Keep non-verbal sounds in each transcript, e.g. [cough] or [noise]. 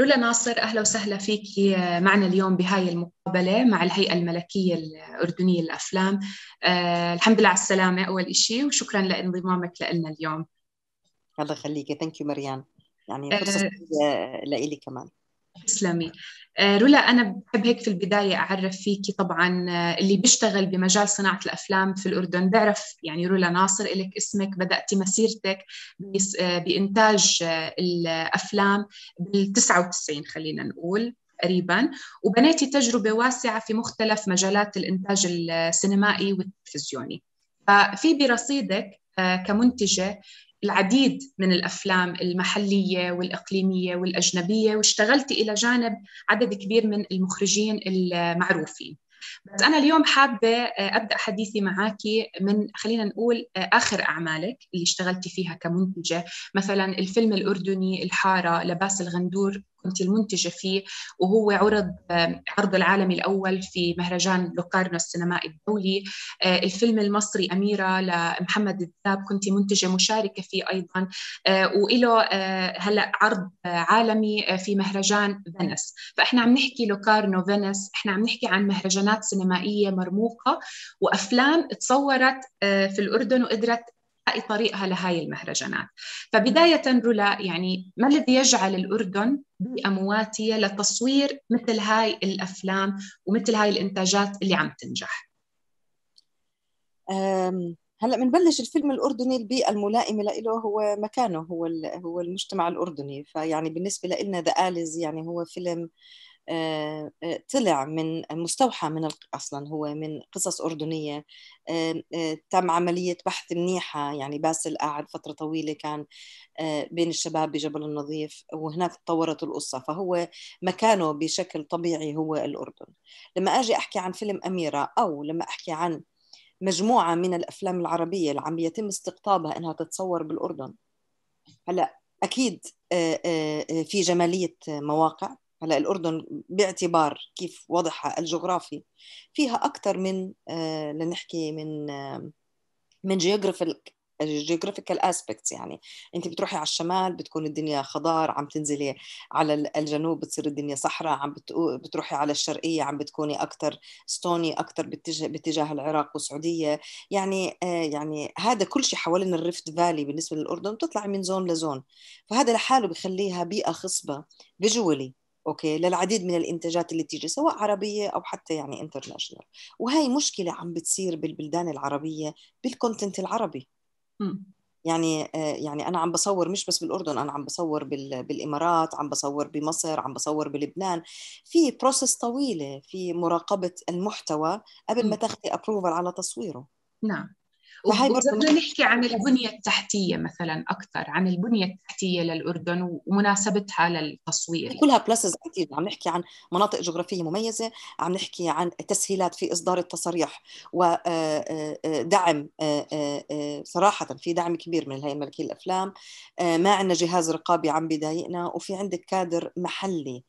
رولا ناصر أهلا وسهلا فيك معنا اليوم بهاي المقابلة مع الهيئة الملكية الأردنية للأفلام أه الحمد لله على السلامة أول إشي وشكرا لانضمامك لنا اليوم الله يخليك ثانك يو مريان يعني آه، فرصة أه لإلي كمان تسلمي آه، رولا أنا بحب هيك في البداية أعرف فيكي طبعا آه، اللي بيشتغل بمجال صناعة الأفلام في الأردن بيعرف يعني رولا ناصر إلك اسمك بدأتي مسيرتك آه، بإنتاج الأفلام بال 99 خلينا نقول تقريبا وبنيتي تجربة واسعة في مختلف مجالات الإنتاج السينمائي والتلفزيوني ففي برصيدك كمنتجة العديد من الافلام المحليه والاقليميه والاجنبيه واشتغلت الى جانب عدد كبير من المخرجين المعروفين بس انا اليوم حابه آه، ابدا حديثي معك من خلينا نقول آه، اخر اعمالك اللي اشتغلتي فيها كمنتجه مثلا الفيلم الاردني الحاره لباس الغندور كنت المنتجة فيه وهو عرض عرض العالمي الأول في مهرجان لوكارنو السينمائي الدولي آه، الفيلم المصري أميرة لمحمد الذاب كنت منتجة مشاركة فيه أيضا آه، وإله آه، هلأ عرض عالمي في مهرجان فينس فإحنا عم نحكي لوكارنو فينس إحنا عم نحكي عن مهرجانات سينمائية مرموقة وأفلام تصورت في الأردن وقدرت تلاقي طريقها لهاي المهرجانات فبداية رولا يعني ما الذي يجعل الأردن بيئة مواتية لتصوير مثل هاي الأفلام ومثل هاي الإنتاجات اللي عم تنجح هلا بنبلش الفيلم الاردني البيئه الملائمه له هو مكانه هو هو المجتمع الاردني فيعني بالنسبه لنا ذا اليز يعني هو فيلم آه آه، آه، طلع من مستوحى من اصلا هو من قصص اردنيه آه، تم عمليه بحث منيحه يعني باسل قاعد فتره طويله كان بين الشباب بجبل النظيف وهناك تطورت القصه فهو مكانه بشكل طبيعي هو الاردن لما اجي احكي عن فيلم اميره او لما احكي عن مجموعه من الافلام العربيه اللي عم يتم استقطابها انها تتصور بالاردن هلا اكيد في جماليه مواقع هلا الأردن باعتبار كيف وضعها الجغرافي فيها أكثر من آه، لنحكي من آه، من جيوغرافيك جيوغرافيكال اسبكتس يعني انت بتروحي على الشمال بتكون الدنيا خضار عم تنزلي على الجنوب بتصير الدنيا صحراء عم بتروحي على الشرقيه عم بتكوني اكثر ستوني اكثر باتجاه باتجاه العراق والسعوديه يعني آه، يعني هذا كل شيء حوالين الريفت فالي بالنسبه للاردن بتطلعي من زون لزون فهذا لحاله بخليها بيئه خصبه فيجولي اوكي للعديد من الانتاجات اللي تيجي سواء عربيه او حتى يعني انترناشونال وهي مشكله عم بتصير بالبلدان العربيه بالكونتنت العربي م. يعني آه، يعني انا عم بصور مش بس بالاردن انا عم بصور بالامارات عم بصور بمصر عم بصور بلبنان في بروسس طويله في مراقبه المحتوى قبل ما تاخذي ابروفل على تصويره نعم بدنا نحكي عن البنية التحتية مثلا أكثر عن البنية التحتية للأردن ومناسبتها للتصوير كلها بلسز أكيد عم نحكي عن مناطق جغرافية مميزة عم نحكي عن تسهيلات في إصدار التصاريح ودعم آه، آه، آه، صراحة في دعم كبير من الهيئة الملكية للأفلام ما عندنا جهاز رقابي عم بيضايقنا وفي عندك كادر محلي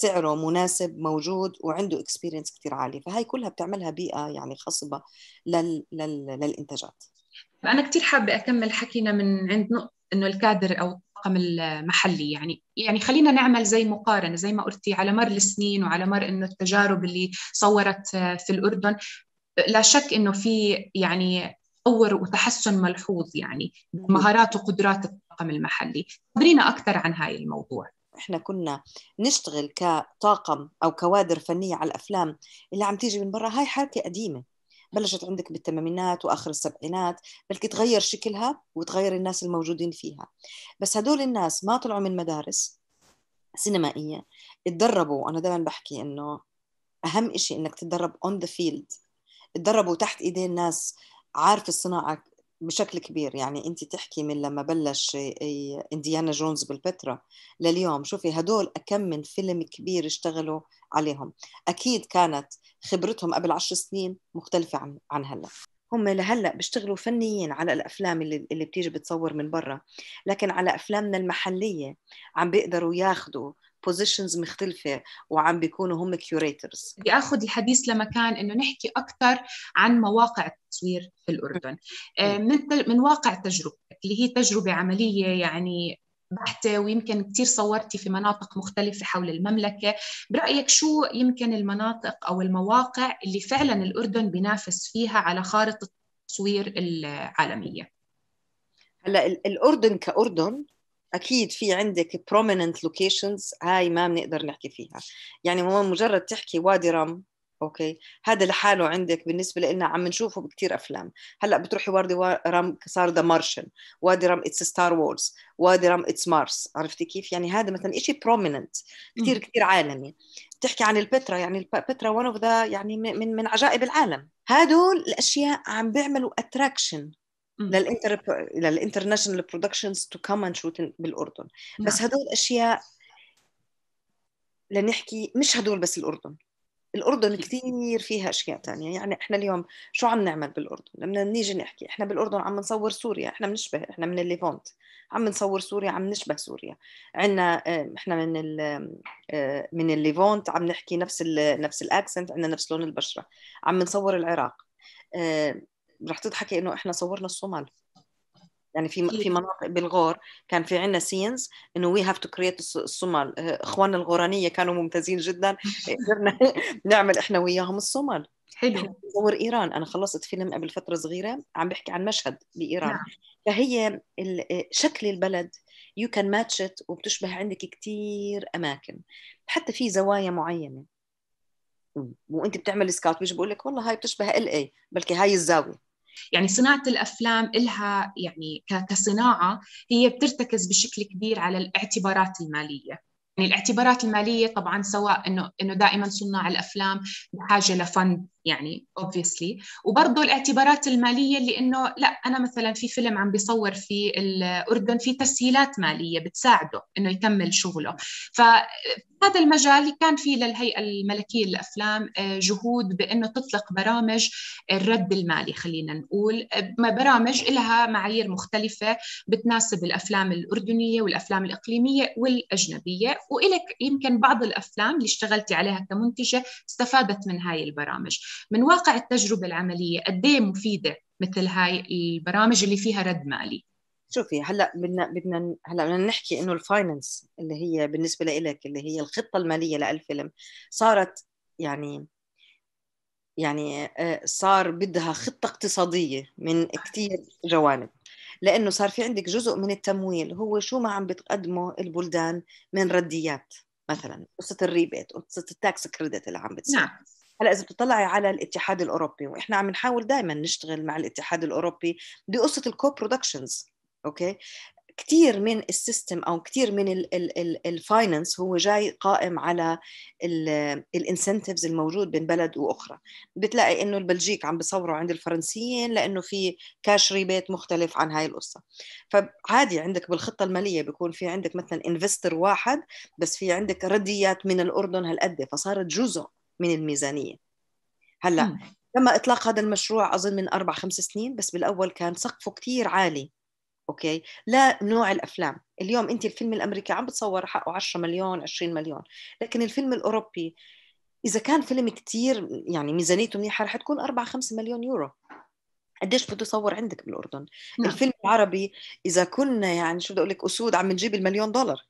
سعره مناسب موجود وعنده اكسبيرينس كثير عاليه فهي كلها بتعملها بيئه يعني خصبه لل... لل... للانتاجات فانا كثير حابه اكمل حكينا من عند نقطه انه الكادر او الطاقم المحلي يعني يعني خلينا نعمل زي مقارنه زي ما قلتي على مر السنين وعلى مر انه التجارب اللي صورت في الاردن لا شك انه في يعني تطور وتحسن ملحوظ يعني بمهارات وقدرات الطاقم المحلي خبرينا اكثر عن هاي الموضوع احنا كنا نشتغل كطاقم او كوادر فنيه على الافلام اللي عم تيجي من برا هاي حركه قديمه بلشت عندك بالثمانينات واخر السبعينات بلكي تغير شكلها وتغير الناس الموجودين فيها بس هدول الناس ما طلعوا من مدارس سينمائيه اتدربوا انا دائما بحكي انه اهم شيء انك تتدرب اون ذا فيلد تدربوا تحت ايدين ناس عارف الصناعه بشكل كبير يعني انت تحكي من لما بلش انديانا جونز بالبترا لليوم شوفي هدول اكم من فيلم كبير اشتغلوا عليهم اكيد كانت خبرتهم قبل عشر سنين مختلفه عن عن هلا هم لهلا بيشتغلوا فنيين على الافلام اللي, اللي بتيجي بتصور من برا لكن على افلامنا المحليه عم بيقدروا ياخذوا بوزيشنز مختلفة وعم بيكونوا هم كيوريترز بدي أخذ الحديث لمكان إنه نحكي أكثر عن مواقع التصوير في الأردن آه، من من واقع تجربتك اللي هي تجربة عملية يعني بحتة ويمكن كثير صورتي في مناطق مختلفة حول المملكة برأيك شو يمكن المناطق أو المواقع اللي فعلا الأردن بينافس فيها على خارطة التصوير العالمية هلا الأردن كأردن اكيد في عندك prominent لوكيشنز هاي ما بنقدر نحكي فيها يعني مجرد تحكي وادي رم اوكي هذا لحاله عندك بالنسبه لنا عم نشوفه بكثير افلام هلا بتروحي وادي رام صار ذا مارشن وادي رام اتس ستار وورز وادي رام اتس مارس عرفتي كيف يعني هذا مثلا شيء بروميننت كثير كثير عالمي بتحكي عن البترا يعني البترا ون اوف ذا يعني من من عجائب العالم هدول الاشياء عم بيعملوا اتراكشن للانتر للانترناشونال برودكشنز تو كم اند شوت بالاردن بس نعم. هدول اشياء لنحكي مش هدول بس الاردن الأردن إيه. كثير فيها أشياء تانية يعني إحنا اليوم شو عم نعمل بالأردن لما نيجي نحكي إحنا بالأردن عم نصور سوريا إحنا بنشبه إحنا من الليفونت عم نصور سوريا عم نشبه سوريا عندنا إحنا من آه، من الليفونت عم نحكي نفس الـ نفس الأكسنت عندنا نفس لون البشرة عم نصور العراق رح تضحكي إنه إحنا صورنا الصومال يعني في في مناطق بالغور كان في عندنا سينز انه وي هاف تو كرييت الصومال اخواننا الغورانيه كانوا ممتازين جدا [laughs] آه، قدرنا [laughs] نعمل احنا وياهم الصومال حلو صور ايران انا خلصت فيلم قبل فتره صغيره عم بحكي عن مشهد بايران نعم. فهي آه، شكل البلد يو كان ماتش وبتشبه عندك كثير اماكن حتى في زوايا معينه وانت بتعمل سكاوت بيجي بقول لك والله هاي بتشبه ال اي بلكي هاي الزاويه يعني صناعة الأفلام إلها يعني كصناعة هي بترتكز بشكل كبير على الاعتبارات المالية يعني الاعتبارات الماليه طبعا سواء انه انه دائما صناع الافلام بحاجه لفند يعني اوبفيسلي وبرضه الاعتبارات الماليه اللي انه لا انا مثلا في فيلم عم بيصور في الاردن في تسهيلات ماليه بتساعده انه يكمل شغله فهذا المجال كان في للهيئه الملكيه للافلام آه، جهود بانه تطلق برامج الرد المالي خلينا نقول برامج لها معايير مختلفه بتناسب الافلام الاردنيه والافلام الاقليميه والاجنبيه وإلك يمكن بعض الأفلام اللي اشتغلتي عليها كمنتجة استفادت من هاي البرامج من واقع التجربة العملية قد إيه مفيدة مثل هاي البرامج اللي فيها رد مالي شوفي هلا بدنا بدنا هلا بدنا نحكي انه الفاينانس اللي هي بالنسبه لإلك اللي هي الخطه الماليه للفيلم صارت يعني يعني آه، صار بدها خطه اقتصاديه من كثير جوانب لانه صار في عندك جزء من التمويل هو شو ما عم بتقدمه البلدان من رديات مثلا قصه الريبيت قصه التاكس كريدت اللي عم بتصير نعم. هلا اذا بتطلعي على الاتحاد الاوروبي واحنا عم نحاول دائما نشتغل مع الاتحاد الاوروبي بقصه الكو برودكشنز اوكي كثير من السيستم او كثير من الفاينانس هو جاي قائم على الانسنتيفز الموجود بين بلد واخرى بتلاقي انه البلجيك عم بصوروا عند الفرنسيين لانه في كاش ريبيت مختلف عن هاي القصه فعادي عندك بالخطه الماليه بيكون في عندك مثلا انفستر واحد بس في عندك رديات من الاردن هالقد فصارت جزء من الميزانيه هلا تم اطلاق هذا المشروع اظن من اربع خمس سنين بس بالاول كان سقفه كثير عالي اوكي لا نوع الافلام اليوم انت الفيلم الامريكي عم بتصور حقه 10 مليون 20 مليون لكن الفيلم الاوروبي اذا كان فيلم كتير يعني ميزانيته منيحه رح تكون 4 5 مليون يورو قديش بده يصور عندك بالاردن نعم. الفيلم العربي اذا كنا يعني شو بدي اقول لك اسود عم نجيب المليون دولار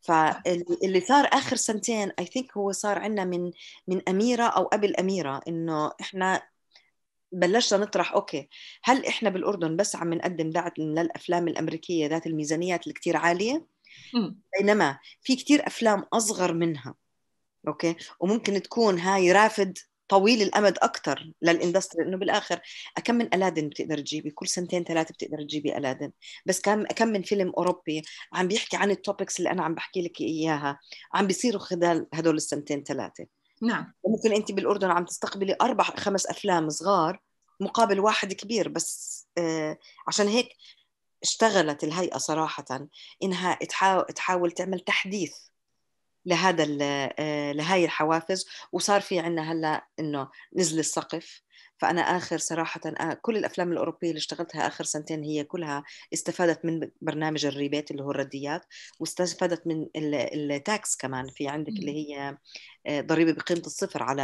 فاللي صار اخر سنتين اي ثينك هو صار عندنا من من اميره او قبل اميره انه احنا بلشنا نطرح اوكي هل احنا بالاردن بس عم نقدم دعم للافلام الامريكيه ذات الميزانيات اللي كثير عاليه بينما في كثير افلام اصغر منها اوكي وممكن تكون هاي رافد طويل الامد اكثر للاندستري انه بالاخر كم من الادن بتقدر تجيبي كل سنتين ثلاثه بتقدر تجيبي الادن بس كم كم من فيلم اوروبي عم بيحكي عن التوبكس اللي انا عم بحكي لك اياها عم بيصيروا خلال هدول السنتين ثلاثه نعم ممكن انت بالاردن عم تستقبلي اربع خمس افلام صغار مقابل واحد كبير بس آه، عشان هيك اشتغلت الهيئة صراحة إنها تحاول تعمل تحديث لهذا آه، لهاي الحوافز وصار في عندنا هلا انه نزل السقف فانا اخر صراحه آه، كل الافلام الاوروبيه اللي اشتغلتها اخر سنتين هي كلها استفادت من برنامج الريبات اللي هو الرديات واستفادت من التاكس كمان في عندك اللي هي ضريبه بقيمه الصفر على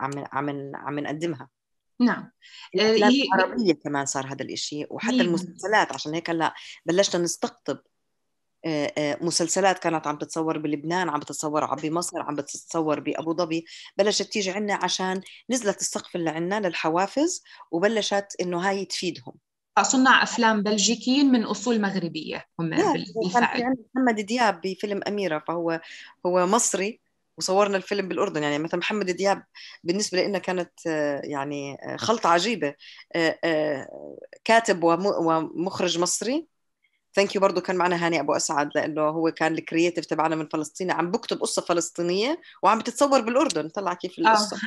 عم عم عم نقدمها نعم آه، الافلام العربيه كمان صار هذا الشيء وحتى مم. المسلسلات عشان هيك هلا بلشنا نستقطب آه، آه، مسلسلات كانت عم تتصور بلبنان عم تتصور عم بمصر عم بتتصور بابو ظبي بلشت تيجي عنا عشان نزلت السقف اللي عنا للحوافز وبلشت انه هاي تفيدهم صنع افلام بلجيكيين من اصول مغربيه هم بالفعل محمد دياب بفيلم اميره فهو هو مصري وصورنا الفيلم بالاردن يعني مثلا محمد دياب بالنسبه لنا كانت آه، يعني آه، خلطه عجيبه آه، كاتب ومخرج مصري ثانك يو برضه كان معنا هاني ابو اسعد لانه هو كان الكرييتيف تبعنا من فلسطين عم بكتب قصه فلسطينيه وعم بتتصور بالاردن طلع كيف القصه [laughs]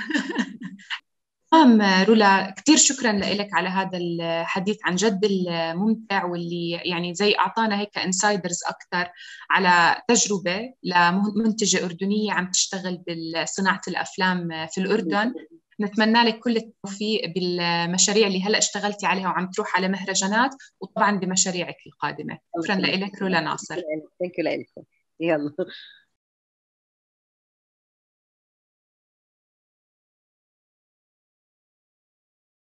تمام رولا كثير شكرا لك على هذا الحديث عن جد الممتع واللي يعني زي اعطانا هيك انسايدرز اكثر على تجربه لمنتجه اردنيه عم تشتغل بصناعه الافلام في الاردن نتمنى لك كل التوفيق بالمشاريع اللي هلا اشتغلتي عليها وعم تروح على مهرجانات وطبعا بمشاريعك القادمه شكرا لك رولا ناصر ثانك يو لكم يلا